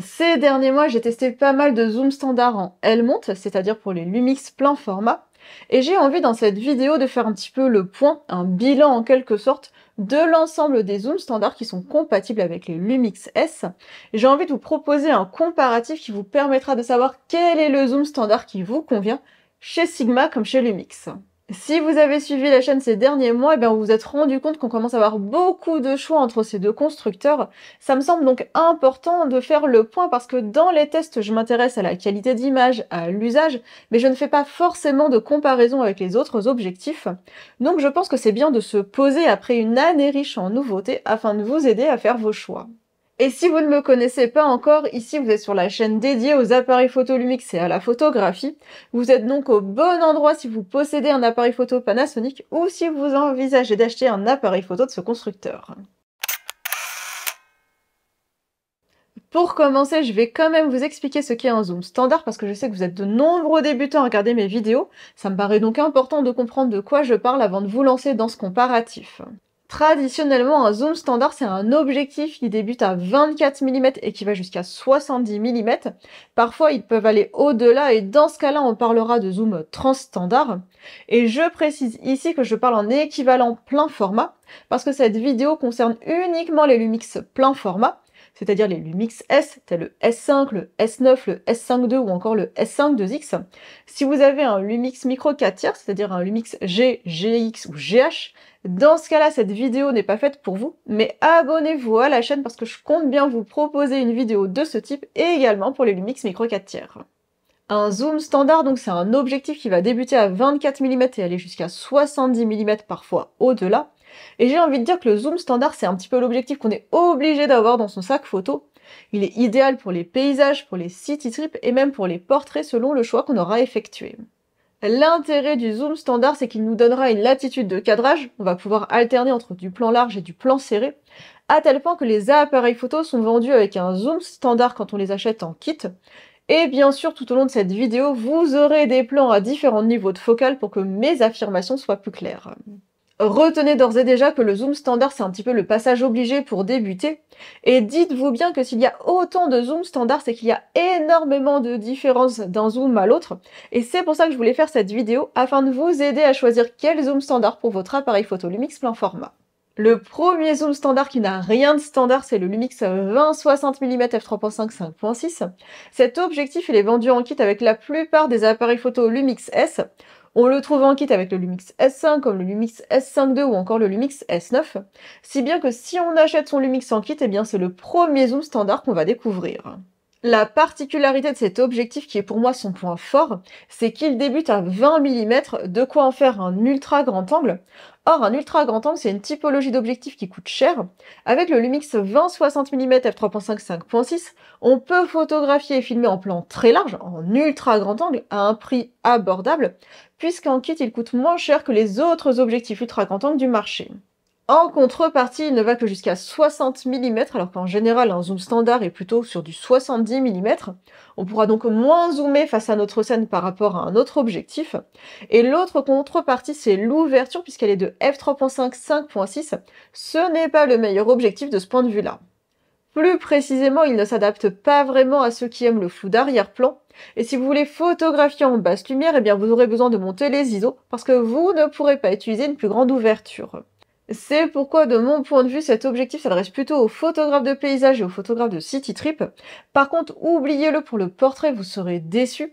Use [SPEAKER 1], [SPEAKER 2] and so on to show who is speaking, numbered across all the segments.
[SPEAKER 1] Ces derniers mois, j'ai testé pas mal de zooms standard en L-monte, c'est-à-dire pour les Lumix plein format, et j'ai envie dans cette vidéo de faire un petit peu le point, un bilan en quelque sorte, de l'ensemble des zooms standards qui sont compatibles avec les Lumix S. J'ai envie de vous proposer un comparatif qui vous permettra de savoir quel est le zoom standard qui vous convient chez Sigma comme chez Lumix. Si vous avez suivi la chaîne ces derniers mois, et eh bien vous vous êtes rendu compte qu'on commence à avoir beaucoup de choix entre ces deux constructeurs. Ça me semble donc important de faire le point parce que dans les tests, je m'intéresse à la qualité d'image, à l'usage, mais je ne fais pas forcément de comparaison avec les autres objectifs. Donc je pense que c'est bien de se poser après une année riche en nouveautés afin de vous aider à faire vos choix. Et si vous ne me connaissez pas encore, ici vous êtes sur la chaîne dédiée aux appareils photo Lumix et à la photographie. Vous êtes donc au bon endroit si vous possédez un appareil photo Panasonic ou si vous envisagez d'acheter un appareil photo de ce constructeur. Pour commencer, je vais quand même vous expliquer ce qu'est un zoom standard parce que je sais que vous êtes de nombreux débutants à regarder mes vidéos. Ça me paraît donc important de comprendre de quoi je parle avant de vous lancer dans ce comparatif. Traditionnellement, un zoom standard, c'est un objectif qui débute à 24 mm et qui va jusqu'à 70 mm. Parfois, ils peuvent aller au-delà et dans ce cas-là, on parlera de zoom transstandard. Et je précise ici que je parle en équivalent plein format parce que cette vidéo concerne uniquement les Lumix plein format c'est-à-dire les Lumix S, tel le S5, le S9, le s 5 ou encore le S5-2X. Si vous avez un Lumix micro 4 tiers, c'est-à-dire un Lumix G, GX ou GH, dans ce cas-là, cette vidéo n'est pas faite pour vous, mais abonnez-vous à la chaîne parce que je compte bien vous proposer une vidéo de ce type et également pour les Lumix micro 4 tiers. Un zoom standard, donc c'est un objectif qui va débuter à 24 mm et aller jusqu'à 70 mm parfois au-delà. Et j'ai envie de dire que le zoom standard, c'est un petit peu l'objectif qu'on est obligé d'avoir dans son sac photo. Il est idéal pour les paysages, pour les city trips et même pour les portraits selon le choix qu'on aura effectué. L'intérêt du zoom standard, c'est qu'il nous donnera une latitude de cadrage, on va pouvoir alterner entre du plan large et du plan serré, à tel point que les appareils photos sont vendus avec un zoom standard quand on les achète en kit. Et bien sûr, tout au long de cette vidéo, vous aurez des plans à différents niveaux de focale pour que mes affirmations soient plus claires. Retenez d'ores et déjà que le zoom standard, c'est un petit peu le passage obligé pour débuter. Et dites-vous bien que s'il y a autant de zoom standard, c'est qu'il y a énormément de différences d'un zoom à l'autre. Et c'est pour ça que je voulais faire cette vidéo, afin de vous aider à choisir quel zoom standard pour votre appareil photo Lumix plein format. Le premier zoom standard qui n'a rien de standard, c'est le Lumix 20-60 mm f3.5 5.6. Cet objectif, il est vendu en kit avec la plupart des appareils photo Lumix S. On le trouve en kit avec le Lumix S5, comme le Lumix S5 II ou encore le Lumix S9, si bien que si on achète son Lumix en kit, eh bien c'est le premier zoom standard qu'on va découvrir. La particularité de cet objectif, qui est pour moi son point fort, c'est qu'il débute à 20 mm, de quoi en faire un ultra grand angle, Or, un ultra grand angle, c'est une typologie d'objectif qui coûte cher. Avec le Lumix 20-60 mm f3.5 5.6, on peut photographier et filmer en plan très large, en ultra grand angle, à un prix abordable, puisqu'en kit, il coûte moins cher que les autres objectifs ultra grand angle du marché. En contrepartie, il ne va que jusqu'à 60 mm, alors qu'en général, un zoom standard est plutôt sur du 70 mm. On pourra donc moins zoomer face à notre scène par rapport à un autre objectif. Et l'autre contrepartie, c'est l'ouverture, puisqu'elle est de f3.5 5.6. Ce n'est pas le meilleur objectif de ce point de vue-là. Plus précisément, il ne s'adapte pas vraiment à ceux qui aiment le flou d'arrière-plan, et si vous voulez photographier en basse lumière, eh bien vous aurez besoin de monter les ISO parce que vous ne pourrez pas utiliser une plus grande ouverture. C'est pourquoi, de mon point de vue, cet objectif s'adresse plutôt aux photographes de paysage et aux photographes de city trip. Par contre, oubliez-le pour le portrait, vous serez déçu.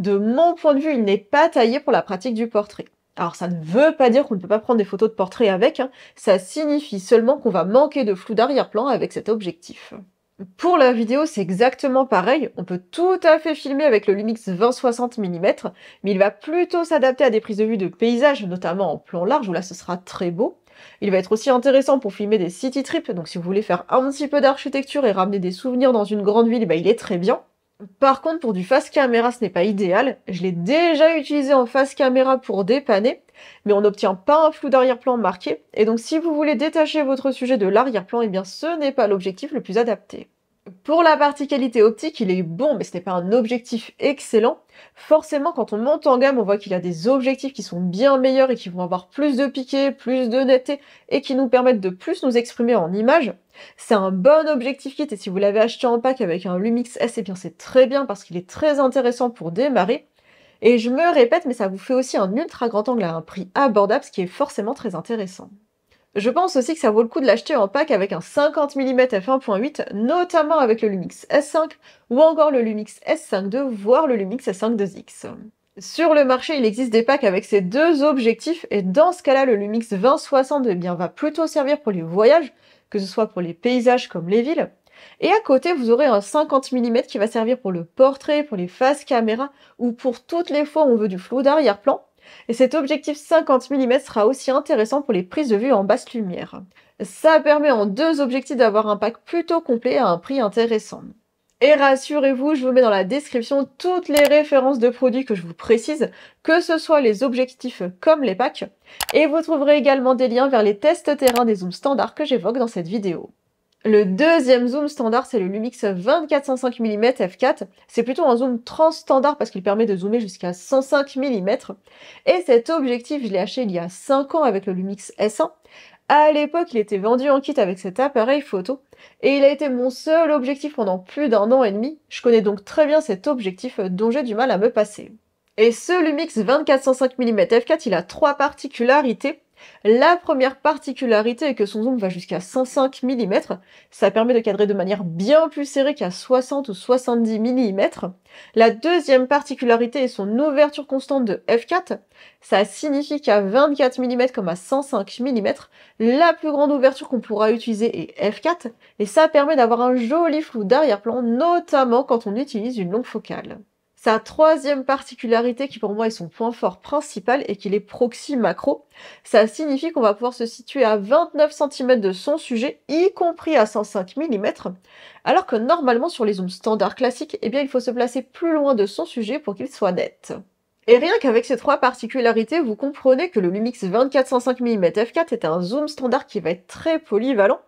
[SPEAKER 1] De mon point de vue, il n'est pas taillé pour la pratique du portrait. Alors ça ne veut pas dire qu'on ne peut pas prendre des photos de portrait avec, hein. ça signifie seulement qu'on va manquer de flou d'arrière-plan avec cet objectif. Pour la vidéo, c'est exactement pareil, on peut tout à fait filmer avec le Lumix 20-60 mm, mais il va plutôt s'adapter à des prises de vue de paysage, notamment en plan large, où là ce sera très beau. Il va être aussi intéressant pour filmer des city trips, donc si vous voulez faire un petit peu d'architecture et ramener des souvenirs dans une grande ville, bah, il est très bien. Par contre, pour du face caméra, ce n'est pas idéal. Je l'ai déjà utilisé en face caméra pour dépanner, mais on n'obtient pas un flou d'arrière-plan marqué. Et donc, si vous voulez détacher votre sujet de l'arrière-plan, et eh bien, ce n'est pas l'objectif le plus adapté. Pour la partie optique, il est bon, mais ce n'est pas un objectif excellent. Forcément, quand on monte en gamme, on voit qu'il a des objectifs qui sont bien meilleurs et qui vont avoir plus de piqué, plus de netteté et qui nous permettent de plus nous exprimer en image. C'est un bon objectif kit et si vous l'avez acheté en pack avec un Lumix S, eh bien c'est très bien parce qu'il est très intéressant pour démarrer. Et je me répète, mais ça vous fait aussi un ultra grand angle à un prix abordable, ce qui est forcément très intéressant. Je pense aussi que ça vaut le coup de l'acheter en pack avec un 50 mm f1.8, notamment avec le Lumix S5 ou encore le Lumix S5 II, voire le Lumix S5 x Sur le marché, il existe des packs avec ces deux objectifs, et dans ce cas-là, le Lumix 2060 eh bien, va plutôt servir pour les voyages, que ce soit pour les paysages comme les villes. Et à côté, vous aurez un 50 mm qui va servir pour le portrait, pour les faces caméra, ou pour toutes les fois où on veut du flou d'arrière-plan, et cet objectif 50 mm sera aussi intéressant pour les prises de vue en basse lumière. Ça permet en deux objectifs d'avoir un pack plutôt complet à un prix intéressant. Et rassurez-vous, je vous mets dans la description toutes les références de produits que je vous précise, que ce soit les objectifs comme les packs, et vous trouverez également des liens vers les tests terrain des zooms standards que j'évoque dans cette vidéo. Le deuxième zoom standard, c'est le Lumix 24 mm f4. C'est plutôt un zoom trans-standard parce qu'il permet de zoomer jusqu'à 105 mm. Et cet objectif, je l'ai acheté il y a 5 ans avec le Lumix S1. À l'époque, il était vendu en kit avec cet appareil photo et il a été mon seul objectif pendant plus d'un an et demi. Je connais donc très bien cet objectif dont j'ai du mal à me passer. Et ce Lumix 24 mm f4, il a trois particularités. La première particularité est que son zoom va jusqu'à 105 mm, ça permet de cadrer de manière bien plus serrée qu'à 60 ou 70 mm. La deuxième particularité est son ouverture constante de f4, ça signifie qu'à 24 mm comme à 105 mm, la plus grande ouverture qu'on pourra utiliser est f4, et ça permet d'avoir un joli flou d'arrière-plan, notamment quand on utilise une longue focale. Sa troisième particularité, qui pour moi est son point fort principal, est qu'il est proxy macro. Ça signifie qu'on va pouvoir se situer à 29 cm de son sujet, y compris à 105 mm, alors que normalement sur les zooms standards classiques, eh bien, il faut se placer plus loin de son sujet pour qu'il soit net. Et rien qu'avec ces trois particularités, vous comprenez que le Lumix 24-105 mm f4 est un zoom standard qui va être très polyvalent,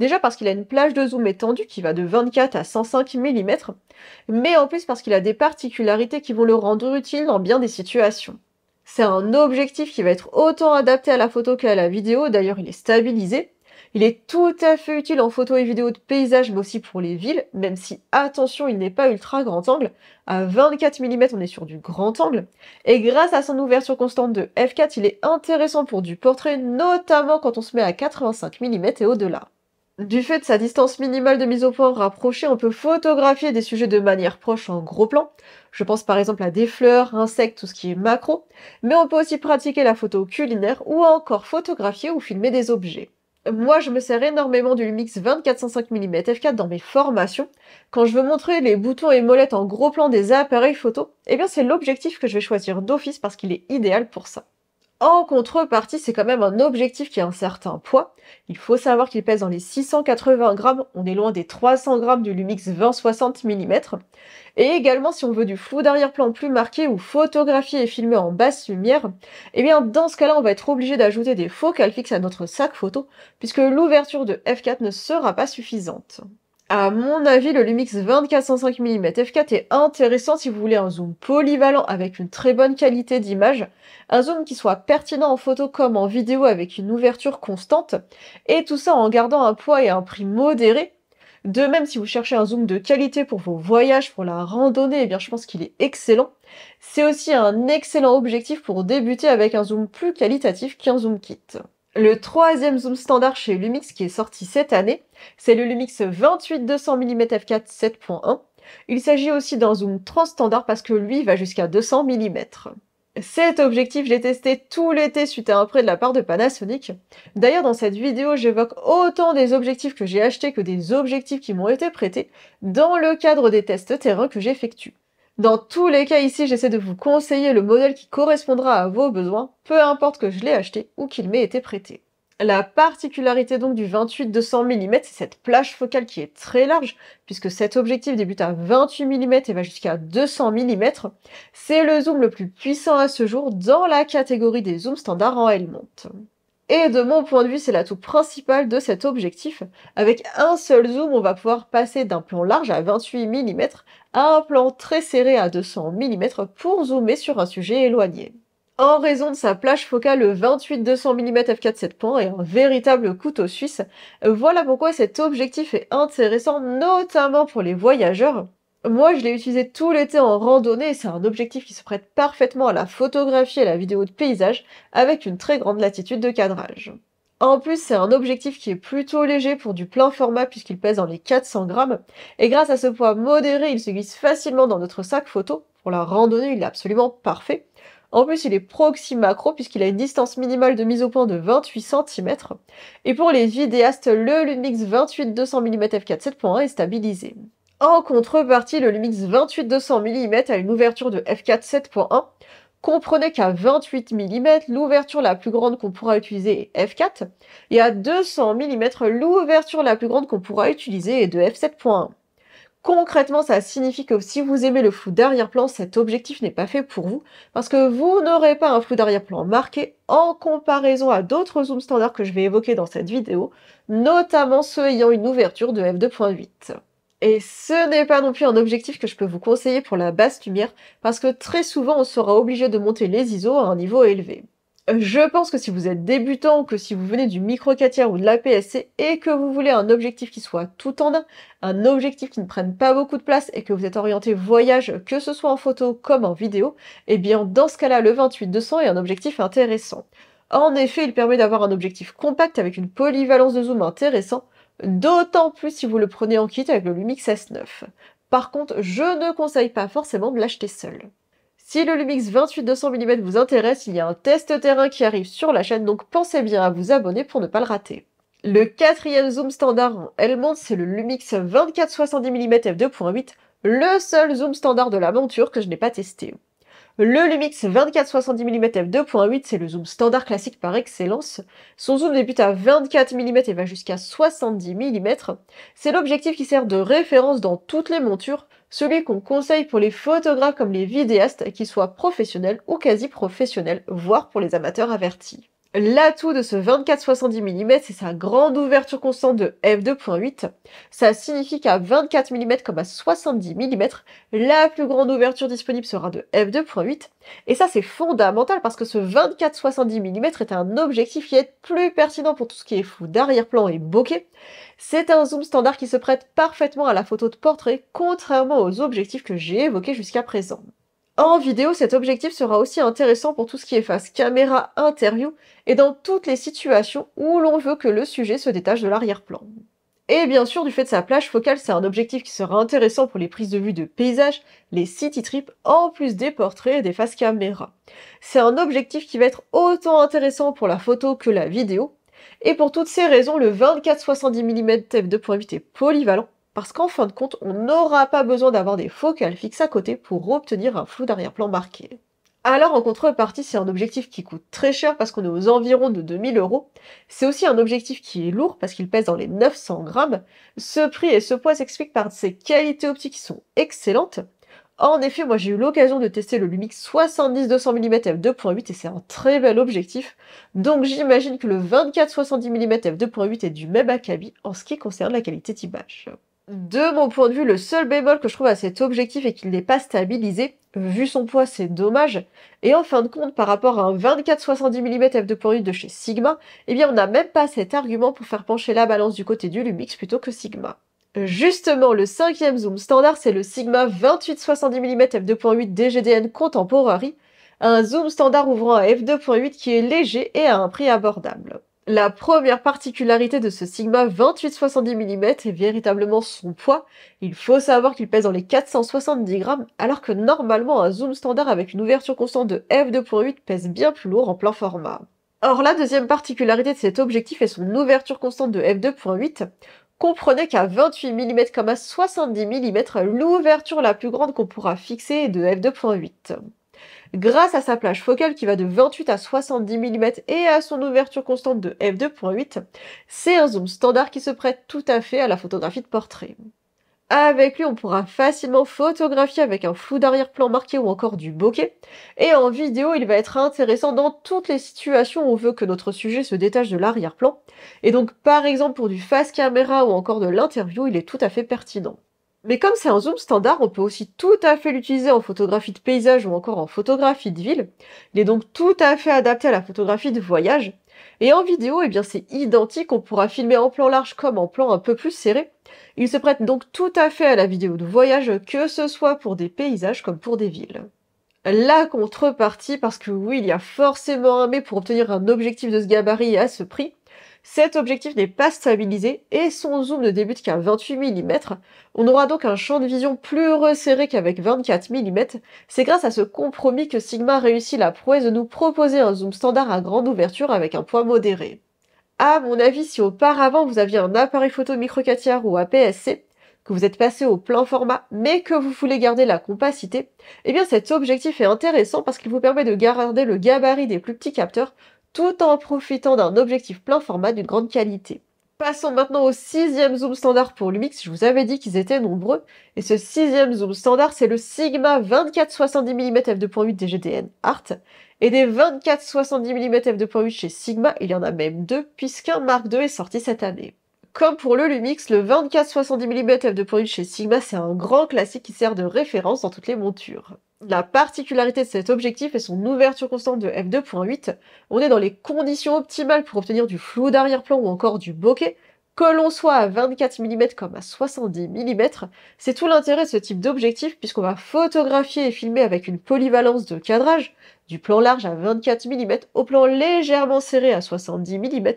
[SPEAKER 1] Déjà parce qu'il a une plage de zoom étendue qui va de 24 à 105 mm, mais en plus parce qu'il a des particularités qui vont le rendre utile dans bien des situations. C'est un objectif qui va être autant adapté à la photo qu'à la vidéo, d'ailleurs il est stabilisé. Il est tout à fait utile en photo et vidéo de paysage, mais aussi pour les villes, même si, attention, il n'est pas ultra grand angle. À 24 mm, on est sur du grand angle. Et grâce à son ouverture constante de f4, il est intéressant pour du portrait, notamment quand on se met à 85 mm et au-delà. Du fait de sa distance minimale de mise au point rapprochée, on peut photographier des sujets de manière proche en gros plan. Je pense par exemple à des fleurs, insectes, tout ce qui est macro. Mais on peut aussi pratiquer la photo culinaire ou encore photographier ou filmer des objets. Moi, je me sers énormément du Lumix 2405 mm f4 dans mes formations. Quand je veux montrer les boutons et molettes en gros plan des appareils photo, eh bien c'est l'objectif que je vais choisir d'office parce qu'il est idéal pour ça. En contrepartie, c'est quand même un objectif qui a un certain poids. Il faut savoir qu'il pèse dans les 680 grammes, on est loin des 300 grammes du Lumix 20-60 mm. Et également, si on veut du flou d'arrière-plan plus marqué ou photographier et filmé en basse lumière, eh bien, dans ce cas-là, on va être obligé d'ajouter des focales fixes à notre sac photo, puisque l'ouverture de f4 ne sera pas suffisante. À mon avis, le Lumix 24-105 mm f4 est intéressant si vous voulez un zoom polyvalent avec une très bonne qualité d'image, un zoom qui soit pertinent en photo comme en vidéo avec une ouverture constante, et tout ça en gardant un poids et un prix modéré. De même, si vous cherchez un zoom de qualité pour vos voyages, pour la randonnée, eh bien je pense qu'il est excellent. C'est aussi un excellent objectif pour débuter avec un zoom plus qualitatif qu'un zoom kit. Le troisième zoom standard chez Lumix qui est sorti cette année, c'est le Lumix 28 200 mm f4 7.1. Il s'agit aussi d'un zoom transstandard parce que lui va jusqu'à 200 mm. Cet objectif, j'ai testé tout l'été suite à un prêt de la part de Panasonic. D'ailleurs, dans cette vidéo, j'évoque autant des objectifs que j'ai achetés que des objectifs qui m'ont été prêtés dans le cadre des tests terrain que j'effectue. Dans tous les cas ici, j'essaie de vous conseiller le modèle qui correspondra à vos besoins, peu importe que je l'ai acheté ou qu'il m'ait été prêté. La particularité donc du 28-200 mm, c'est cette plage focale qui est très large, puisque cet objectif débute à 28 mm et va jusqu'à 200 mm. C'est le zoom le plus puissant à ce jour dans la catégorie des zooms standards en l et de mon point de vue, c'est l'atout principale de cet objectif. Avec un seul zoom, on va pouvoir passer d'un plan large à 28 mm à un plan très serré à 200 mm pour zoomer sur un sujet éloigné. En raison de sa plage focale 28-200 mm f 47 pont et un véritable couteau suisse, voilà pourquoi cet objectif est intéressant notamment pour les voyageurs moi, je l'ai utilisé tout l'été en randonnée et c'est un objectif qui se prête parfaitement à la photographie et à la vidéo de paysage avec une très grande latitude de cadrage. En plus, c'est un objectif qui est plutôt léger pour du plein format puisqu'il pèse dans les 400 grammes et grâce à ce poids modéré, il se glisse facilement dans notre sac photo. Pour la randonnée, il est absolument parfait. En plus, il est proxy macro puisqu'il a une distance minimale de mise au point de 28 cm. Et pour les vidéastes, le Lumix 28 200 mm f4 7.1 est stabilisé. En contrepartie, le Lumix 28-200 mm a une ouverture de f4 7.1. Comprenez qu'à 28 mm, l'ouverture la plus grande qu'on pourra utiliser est f4, et à 200 mm, l'ouverture la plus grande qu'on pourra utiliser est de f7.1. Concrètement, ça signifie que si vous aimez le flou d'arrière-plan, cet objectif n'est pas fait pour vous, parce que vous n'aurez pas un flou d'arrière-plan marqué en comparaison à d'autres zooms standards que je vais évoquer dans cette vidéo, notamment ceux ayant une ouverture de f2.8. Et ce n'est pas non plus un objectif que je peux vous conseiller pour la basse lumière, parce que très souvent on sera obligé de monter les ISO à un niveau élevé. Euh, je pense que si vous êtes débutant ou que si vous venez du micro 4 ou de l'APSC et que vous voulez un objectif qui soit tout en un, un objectif qui ne prenne pas beaucoup de place et que vous êtes orienté voyage, que ce soit en photo comme en vidéo, eh bien dans ce cas-là, le 28-200 est un objectif intéressant. En effet, il permet d'avoir un objectif compact avec une polyvalence de zoom intéressant, D'autant plus si vous le prenez en kit avec le Lumix S9. Par contre, je ne conseille pas forcément de l'acheter seul. Si le Lumix 28-200 mm vous intéresse, il y a un test terrain qui arrive sur la chaîne, donc pensez bien à vous abonner pour ne pas le rater. Le quatrième zoom standard en l c'est le Lumix 24-70 mm f2.8, le seul zoom standard de la monture que je n'ai pas testé. Le Lumix 24-70 mm f2.8, c'est le zoom standard classique par excellence. Son zoom débute à 24 mm et va jusqu'à 70 mm. C'est l'objectif qui sert de référence dans toutes les montures, celui qu'on conseille pour les photographes comme les vidéastes, qu'ils soient professionnels ou quasi professionnels, voire pour les amateurs avertis. L'atout de ce 24-70 mm, c'est sa grande ouverture constante de f2.8. Ça signifie qu'à 24 mm comme à 70 mm, la plus grande ouverture disponible sera de f2.8. Et ça, c'est fondamental parce que ce 24-70 mm est un objectif qui est plus pertinent pour tout ce qui est fou d'arrière-plan et bokeh. C'est un zoom standard qui se prête parfaitement à la photo de portrait, contrairement aux objectifs que j'ai évoqués jusqu'à présent. En vidéo, cet objectif sera aussi intéressant pour tout ce qui est face caméra, interview et dans toutes les situations où l'on veut que le sujet se détache de l'arrière-plan. Et bien sûr, du fait de sa plage focale, c'est un objectif qui sera intéressant pour les prises de vue de paysages, les city trips, en plus des portraits et des faces caméra. C'est un objectif qui va être autant intéressant pour la photo que la vidéo. Et pour toutes ces raisons, le 24-70 mm f2.8 est polyvalent parce qu'en fin de compte, on n'aura pas besoin d'avoir des focales fixes à côté pour obtenir un flou d'arrière-plan marqué. Alors en contrepartie, c'est un objectif qui coûte très cher parce qu'on est aux environs de 2000 euros. C'est aussi un objectif qui est lourd parce qu'il pèse dans les 900 grammes. Ce prix et ce poids s'expliquent par ses qualités optiques qui sont excellentes. En effet, moi j'ai eu l'occasion de tester le Lumix 70-200 mm f2.8 et c'est un très bel objectif. Donc j'imagine que le 24-70 mm f2.8 est du même acabit en ce qui concerne la qualité d'image de mon point de vue, le seul bémol que je trouve à cet objectif est qu'il n'est pas stabilisé. Vu son poids, c'est dommage. Et en fin de compte, par rapport à un 24-70 mm f2.8 de chez Sigma, eh bien on n'a même pas cet argument pour faire pencher la balance du côté du Lumix plutôt que Sigma. Justement, le cinquième zoom standard, c'est le Sigma 28-70 mm f2.8 DGDN Contemporary, un zoom standard ouvrant à f2.8 qui est léger et à un prix abordable. La première particularité de ce Sigma 28-70 mm est véritablement son poids. Il faut savoir qu'il pèse dans les 470 grammes, alors que normalement un zoom standard avec une ouverture constante de f2.8 pèse bien plus lourd en plein format. Or la deuxième particularité de cet objectif est son ouverture constante de f2.8. Comprenez qu'à 28 mm comme à 70 mm, l'ouverture la plus grande qu'on pourra fixer est de f2.8 grâce à sa plage focale qui va de 28 à 70 mm et à son ouverture constante de f2.8, c'est un zoom standard qui se prête tout à fait à la photographie de portrait. Avec lui, on pourra facilement photographier avec un flou d'arrière-plan marqué ou encore du bokeh. Et en vidéo, il va être intéressant dans toutes les situations où on veut que notre sujet se détache de l'arrière-plan. Et donc, par exemple, pour du face caméra ou encore de l'interview, il est tout à fait pertinent. Mais comme c'est un zoom standard, on peut aussi tout à fait l'utiliser en photographie de paysage ou encore en photographie de ville. Il est donc tout à fait adapté à la photographie de voyage. Et en vidéo, eh bien c'est identique, on pourra filmer en plan large comme en plan un peu plus serré. Il se prête donc tout à fait à la vidéo de voyage, que ce soit pour des paysages comme pour des villes. La contrepartie, parce que oui, il y a forcément un mais pour obtenir un objectif de ce gabarit à ce prix, cet objectif n'est pas stabilisé et son zoom ne débute qu'à 28 mm. On aura donc un champ de vision plus resserré qu'avec 24 mm. C'est grâce à ce compromis que Sigma réussit la prouesse de nous proposer un zoom standard à grande ouverture avec un poids modéré. À mon avis, si auparavant vous aviez un appareil photo micro 4 ou APS-C, que vous êtes passé au plein format, mais que vous voulez garder la compacité, eh bien cet objectif est intéressant parce qu'il vous permet de garder le gabarit des plus petits capteurs tout en profitant d'un objectif plein format d'une grande qualité. Passons maintenant au sixième zoom standard pour Lumix. Je vous avais dit qu'ils étaient nombreux. Et ce sixième zoom standard, c'est le Sigma 24-70 mm f2.8 GDN Art. Et des 24-70 mm f2.8 chez Sigma, il y en a même deux, puisqu'un Mark II est sorti cette année. Comme pour le Lumix, le 24-70 mm f2.8 chez Sigma, c'est un grand classique qui sert de référence dans toutes les montures la particularité de cet objectif est son ouverture constante de f2.8. On est dans les conditions optimales pour obtenir du flou d'arrière-plan ou encore du bokeh, que l'on soit à 24 mm comme à 70 mm, c'est tout l'intérêt de ce type d'objectif puisqu'on va photographier et filmer avec une polyvalence de cadrage, du plan large à 24 mm au plan légèrement serré à 70 mm,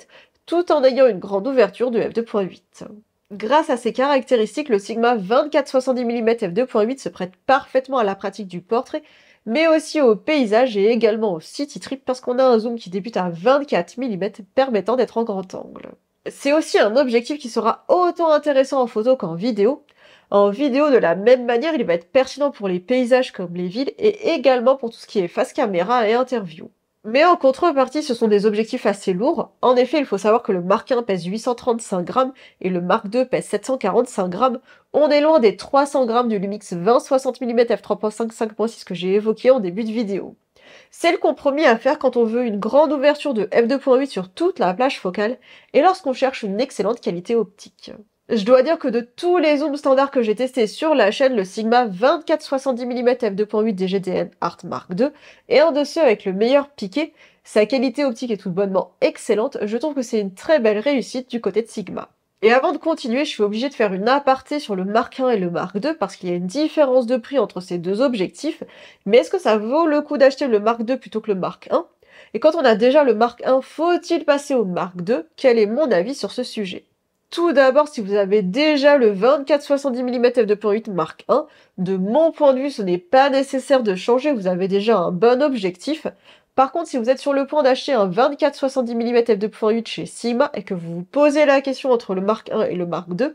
[SPEAKER 1] tout en ayant une grande ouverture de f2.8. Grâce à ses caractéristiques, le Sigma 24-70 mm f2.8 se prête parfaitement à la pratique du portrait, mais aussi au paysage et également au city trip parce qu'on a un zoom qui débute à 24 mm permettant d'être en grand angle. C'est aussi un objectif qui sera autant intéressant en photo qu'en vidéo. En vidéo, de la même manière, il va être pertinent pour les paysages comme les villes et également pour tout ce qui est face caméra et interview. Mais en contrepartie, ce sont des objectifs assez lourds. En effet, il faut savoir que le Mark 1 pèse 835 grammes et le Mark 2 pèse 745 grammes. On est loin des 300 grammes du Lumix 20 60 mm f3.5 5.6 que j'ai évoqué en début de vidéo. C'est le compromis à faire quand on veut une grande ouverture de f2.8 sur toute la plage focale et lorsqu'on cherche une excellente qualité optique. Je dois dire que de tous les zooms standards que j'ai testés sur la chaîne, le Sigma 24-70 mm f2.8 DGTN Art Mark II est un de ceux avec le meilleur piqué. Sa qualité optique est tout bonnement excellente. Je trouve que c'est une très belle réussite du côté de Sigma. Et avant de continuer, je suis obligé de faire une aparté sur le Mark I et le Mark II parce qu'il y a une différence de prix entre ces deux objectifs. Mais est-ce que ça vaut le coup d'acheter le Mark II plutôt que le Mark I Et quand on a déjà le Mark I, faut-il passer au Mark II Quel est mon avis sur ce sujet tout d'abord, si vous avez déjà le 24-70 mm f2.8 Mark I, de mon point de vue, ce n'est pas nécessaire de changer, vous avez déjà un bon objectif. Par contre, si vous êtes sur le point d'acheter un 24-70 mm f2.8 chez SIMA et que vous vous posez la question entre le Mark I et le Mark II,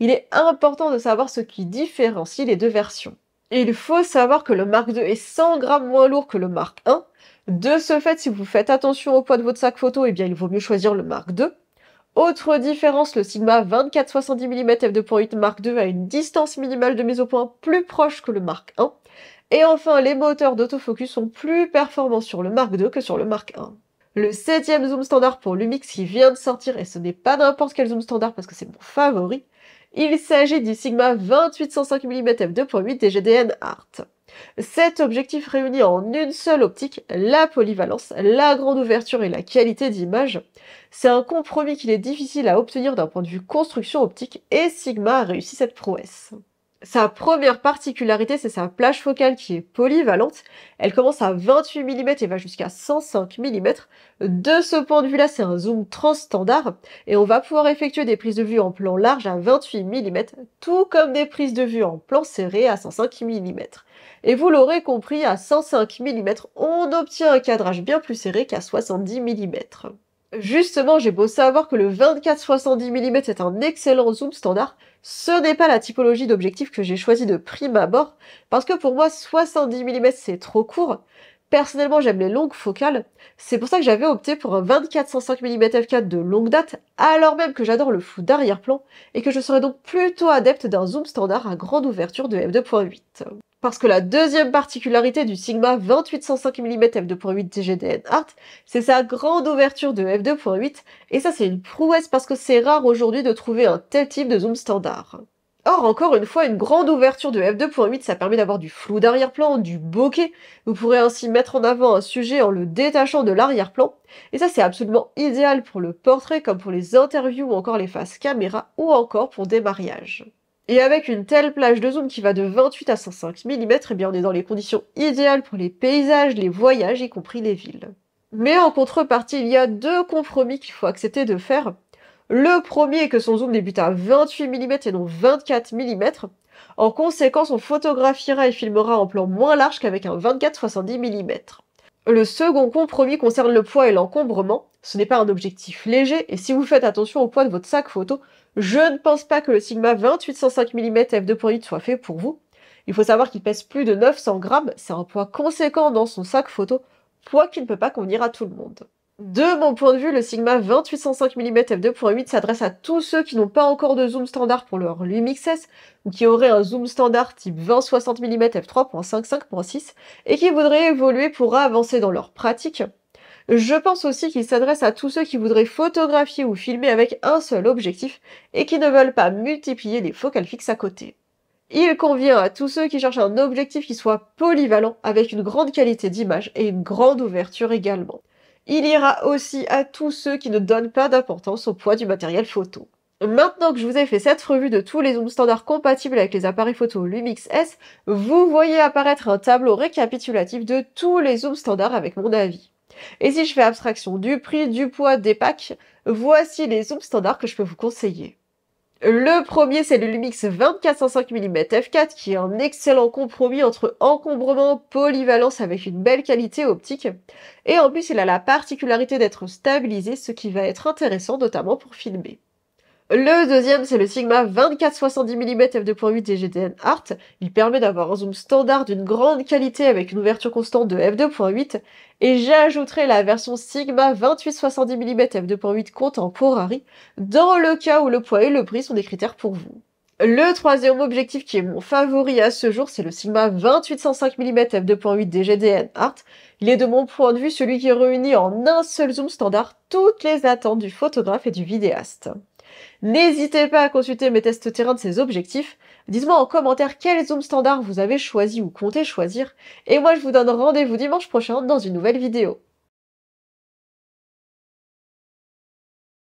[SPEAKER 1] il est important de savoir ce qui différencie les deux versions. Il faut savoir que le Mark II est 100 grammes moins lourd que le Mark I. De ce fait, si vous faites attention au poids de votre sac photo, eh bien, il vaut mieux choisir le Mark II. Autre différence, le Sigma 24-70 mm f2.8 Mark II a une distance minimale de mise au point plus proche que le Mark I. Et enfin, les moteurs d'autofocus sont plus performants sur le Mark II que sur le Mark I. Le septième zoom standard pour Lumix qui vient de sortir, et ce n'est pas n'importe quel zoom standard parce que c'est mon favori, il s'agit du Sigma 105 mm f2.8 DGDN Art. Cet objectif réunit en une seule optique la polyvalence, la grande ouverture et la qualité d'image. C'est un compromis qu'il est difficile à obtenir d'un point de vue construction optique et Sigma a réussi cette prouesse. Sa première particularité, c'est sa plage focale qui est polyvalente. Elle commence à 28 mm et va jusqu'à 105 mm. De ce point de vue-là, c'est un zoom transstandard et on va pouvoir effectuer des prises de vue en plan large à 28 mm, tout comme des prises de vue en plan serré à 105 mm. Et vous l'aurez compris, à 105 mm, on obtient un cadrage bien plus serré qu'à 70 mm. Justement, j'ai beau savoir que le 24-70 mm est un excellent zoom standard, ce n'est pas la typologie d'objectif que j'ai choisi de prime abord, parce que pour moi 70 mm c'est trop court. Personnellement j'aime les longues focales, c'est pour ça que j'avais opté pour un 24-105 mm f4 de longue date, alors même que j'adore le flou d'arrière-plan, et que je serais donc plutôt adepte d'un zoom standard à grande ouverture de f2.8. Parce que la deuxième particularité du Sigma 2805 mm f2.8 TGDN Art, c'est sa grande ouverture de f2.8, et ça c'est une prouesse parce que c'est rare aujourd'hui de trouver un tel type de zoom standard. Or, encore une fois, une grande ouverture de f2.8, ça permet d'avoir du flou d'arrière-plan, du bokeh. Vous pourrez ainsi mettre en avant un sujet en le détachant de l'arrière-plan. Et ça, c'est absolument idéal pour le portrait, comme pour les interviews ou encore les faces caméra, ou encore pour des mariages. Et avec une telle plage de zoom qui va de 28 à 105 mm, et bien on est dans les conditions idéales pour les paysages, les voyages, y compris les villes. Mais en contrepartie, il y a deux compromis qu'il faut accepter de faire. Le premier est que son zoom débute à 28 mm et non 24 mm. En conséquence, on photographiera et filmera en plan moins large qu'avec un 24-70 mm. Le second compromis concerne le poids et l'encombrement. Ce n'est pas un objectif léger, et si vous faites attention au poids de votre sac photo, je ne pense pas que le Sigma 2805 mm f2.8 soit fait pour vous. Il faut savoir qu'il pèse plus de 900 grammes, c'est un poids conséquent dans son sac photo, poids qui ne peut pas convenir à tout le monde. De mon point de vue, le Sigma 2805 mm f2.8 s'adresse à tous ceux qui n'ont pas encore de zoom standard pour leur Lumix-S ou qui auraient un zoom standard type 2060 mm f3.5-5.6 et qui voudraient évoluer pour avancer dans leur pratique je pense aussi qu'il s'adresse à tous ceux qui voudraient photographier ou filmer avec un seul objectif et qui ne veulent pas multiplier les focales fixes à côté. Il convient à tous ceux qui cherchent un objectif qui soit polyvalent avec une grande qualité d'image et une grande ouverture également. Il ira aussi à tous ceux qui ne donnent pas d'importance au poids du matériel photo. Maintenant que je vous ai fait cette revue de tous les zooms standards compatibles avec les appareils photo Lumix S, vous voyez apparaître un tableau récapitulatif de tous les zooms standards avec mon avis. Et si je fais abstraction du prix, du poids, des packs, voici les zooms standards que je peux vous conseiller. Le premier, c'est le Lumix 2405 mm f4 qui est un excellent compromis entre encombrement, polyvalence avec une belle qualité optique. Et en plus, il a la particularité d'être stabilisé, ce qui va être intéressant notamment pour filmer. Le deuxième, c'est le Sigma 24-70 mm f2.8 DGDN Art. Il permet d'avoir un zoom standard d'une grande qualité avec une ouverture constante de f2.8. Et j'ajouterai la version Sigma 28-70 mm f2.8 Contemporary dans le cas où le poids et le prix sont des critères pour vous. Le troisième objectif qui est mon favori à ce jour, c'est le Sigma 28 105 mm f2.8 DGDN Art. Il est de mon point de vue celui qui réunit en un seul zoom standard toutes les attentes du photographe et du vidéaste. N'hésitez pas à consulter mes tests terrain de ces objectifs. Dites-moi en commentaire quel zoom standard vous avez choisi ou comptez choisir. Et moi, je vous donne rendez-vous dimanche prochain dans une nouvelle vidéo.